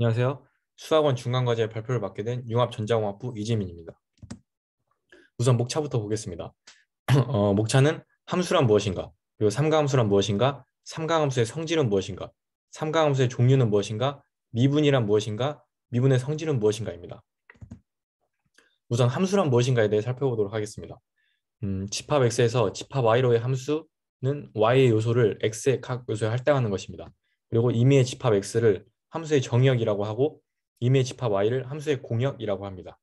안녕하세요. 수학원 중간과제 발표를 맡게 된 융합전자공학부 이지민입니다. 우선 목차부터 보겠습니다. 어, 목차는 함수란 무엇인가, 그리고 삼가함수란 무엇인가, 삼가함수의 성질은 무엇인가, 삼가함수의 종류는 무엇인가, 미분이란 무엇인가, 미분의 성질은 무엇인가입니다. 우선 함수란 무엇인가에 대해 살펴보도록 하겠습니다. 음, 집합 X에서 집합 Y로의 함수는 Y의 요소를 X의 각 요소에 할당하는 것입니다. 그리고 임의의 집합 X를 함수의 정역이라고 하고 임의 집합 y를 함수의 공역이라고 합니다.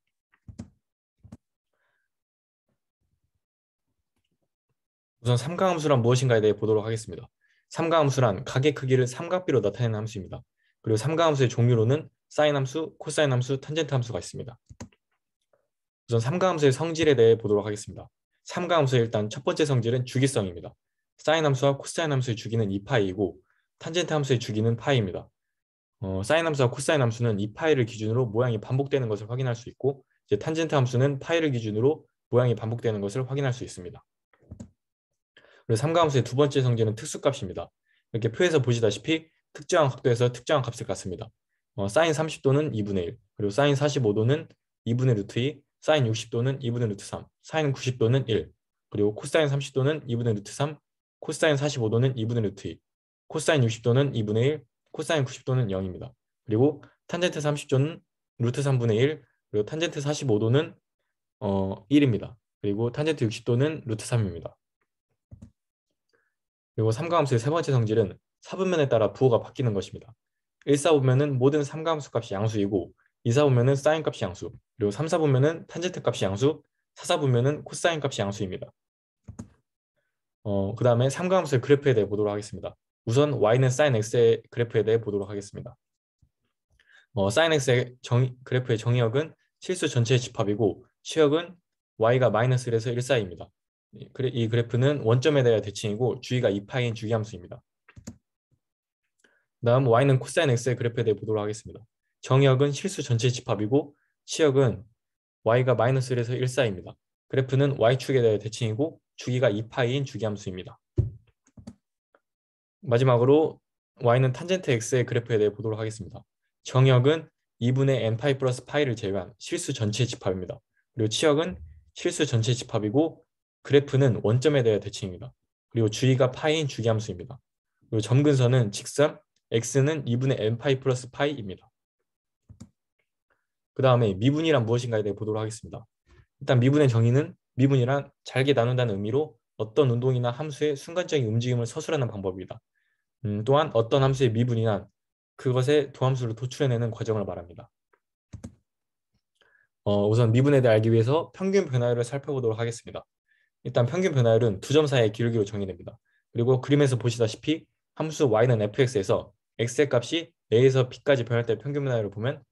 우선 삼각함수란 무엇인가에 대해 보도록 하겠습니다. 삼각함수란 각의 크기를 삼각비로 나타내는 함수입니다. 그리고 삼각함수의 종류로는 사인 함수, 코사인 함수, 탄젠트 함수가 있습니다. 우선 삼각함수의 성질에 대해 보도록 하겠습니다. 삼각함수의 일단 첫 번째 성질은 주기성입니다. 사인 함수와 코사인 함수의 주기는 2파이이고 탄젠트 함수의 주기는 파이입니다. 어, 사인 함수와 코사인 함수는 이파일을 기준으로 모양이 반복되는 것을 확인할 수 있고 이제 탄젠트 함수는 파일을 기준으로 모양이 반복되는 것을 확인할 수 있습니다. 그리고 삼각함수의두 번째 성질은 특수값입니다. 이렇게 표에서 보시다시피 특정한 각도에서 특정한 값을 갖습니다. 어, 사인 30도는 2분의 1, 그리고 사인 45도는 2분의 루트 2, 사인 60도는 2분의 루트 3, 사인 90도는 1, 그리고 코사인 30도는 2분의 루트 3, 코사인 45도는 2분의 루트 2, 코사인 60도는 2분의 1, 코사인 90도는 0입니다. 그리고 탄젠트 3 0조는 루트 3분의 1, 그리고 탄젠트 45도는 어, 1입니다. 그리고 탄젠트 60도는 루트 3입니다. 그리고 삼각함수의 세 번째 성질은 사분면에 따라 부호가 바뀌는 것입니다. 1, 사분면은 모든 삼각함수 값이 양수이고 2, 사분면은 사인 값이 양수, 그리고 3, 사분면은 탄젠트 값이 양수, 4, 사분면은 코사인 값이 양수입니다. 어, 그 다음에 삼각함수의 그래프에 대해 보도록 하겠습니다. 우선 y는 sin x의 그래프에 대해 보도록 하겠습니다. 어, sin x의 정, 그래프의 정의역은 실수 전체의 집합이고 시역은 y가 마이너스 1에서 1 사이입니다. 그래, 이 그래프는 원점에 대한 대칭이고 주위가 2파인 주기함수입니다. 다음 y는 코사인 x의 그래프에 대해 보도록 하겠습니다. 정의역은 실수 전체 집합이고 시역은 y가 마이너스 1에서 1 사이입니다. 그래프는 y축에 대해 대칭이고 주기가 2파이인 주기함수입니다. 마지막으로 y는 탄젠트 x의 그래프에 대해 보도록 하겠습니다. 정역은 2분의 n파이 플러스 파이를 제외한 실수 전체 집합입니다. 그리고 치역은 실수 전체 집합이고 그래프는 원점에 대해 대칭입니다. 그리고 주기가 파이인 주기 함수입니다. 그리고 점근선은 직선, x는 2분의 n파이 플러스 파이입니다. 그 다음에 미분이란 무엇인가에 대해 보도록 하겠습니다. 일단 미분의 정의는 미분이란 잘게 나눈다는 의미로 어떤 운동이나 함수의 순간적인 움직임을 서술하는 방법입니다. 음, 또한 어떤 함수의 미분이란 그것의 도함수를 도출해내는 과정을 말합니다. 어, 우선 미분에 대해 알기 위해서 평균 변화율을 살펴보도록 하겠습니다. 일단 평균 변화율은 두 점 사이의 기울기로 정의됩니다. 그리고 그림에서 보시다시피 함수 y는 fx에서 x의 값이 a에서 b까지 변할 때 평균 변화율을 보면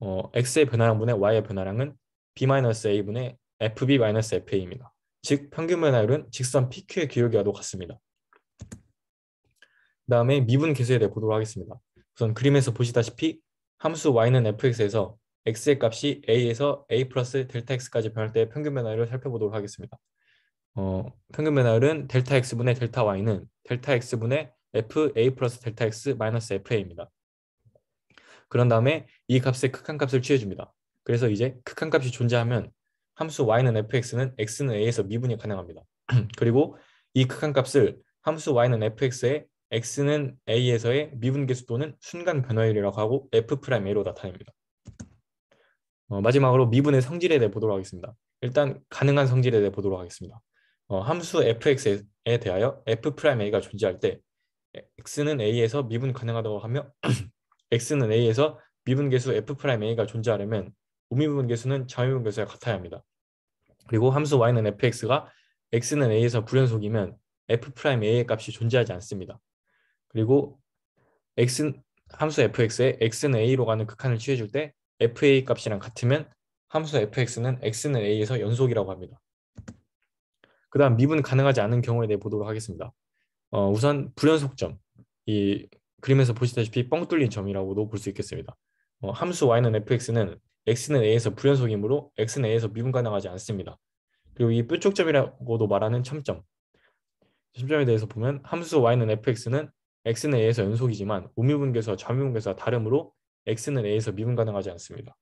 어, x의 변화량분의 y의 변화량은 b-a분의 fb-fa입니다. 즉 평균 변화율은 직선 pq의 기울기와도 같습니다. 그 다음에 미분 개수에 대해 보도록 하겠습니다. 우선 그림에서 보시다시피 함수 y는 fx에서 x의 값이 a에서 a 플러스 델타 x까지 변할 때의 평균 변화율을 살펴보도록 하겠습니다. 어, 평균 변화율은 델타 x분의 델타 y는 델타 x분의 fa 플러스 델타 x 마이너스 fa입니다. 그런 다음에 이 값의 극한값을 취해줍니다. 그래서 이제 극한값이 존재하면 함수 y는 fx는 x는 a에서 미분이 가능합니다. 그리고 이 극한값을 함수 y는 f x 의 x는 a에서의 미분계수 또는 순간 변화율이라고 하고 f'a로 나타냅니다. 어, 마지막으로 미분의 성질에 대해 보도록 하겠습니다. 일단 가능한 성질에 대해 보도록 하겠습니다. 어, 함수 fx에 대하여 f'a가 존재할 때 x는 a에서 미분 가능하다고 하며 x는 a에서 미분계수 f'a가 존재하려면 우미분계수는 자미분계수와 같아야 합니다. 그리고 함수 y는 fx가 x는 a에서 불연속이면 f'a의 값이 존재하지 않습니다. 그리고 x 함수 f x 의 x는 a로 가는 극한을 취해줄 때 fa 값이랑 같으면 함수 fx는 x는 a에서 연속이라고 합니다. 그 다음 미분 가능하지 않은 경우에 대해 보도록 하겠습니다. 어, 우선 불연속점, 이 그림에서 보시다시피 뻥 뚫린 점이라고도 볼 수 있겠습니다. 어, 함수 y는 fx는 x는 a에서 불연속이므로 x는 a에서 미분 가능하지 않습니다. 그리고 이 뾰족점이라고도 말하는 첨점, 첨점에 대해서 보면 함수 y는 fx는 x는 a에서 연속이지만 우미분계수와 좌미분계수와 다름으로 x는 a에서 미분 가능하지 않습니다.